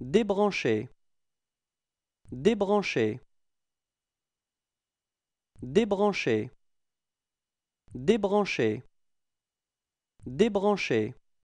Débrancher. Débrancher. Débrancher. Débrancher. Débrancher.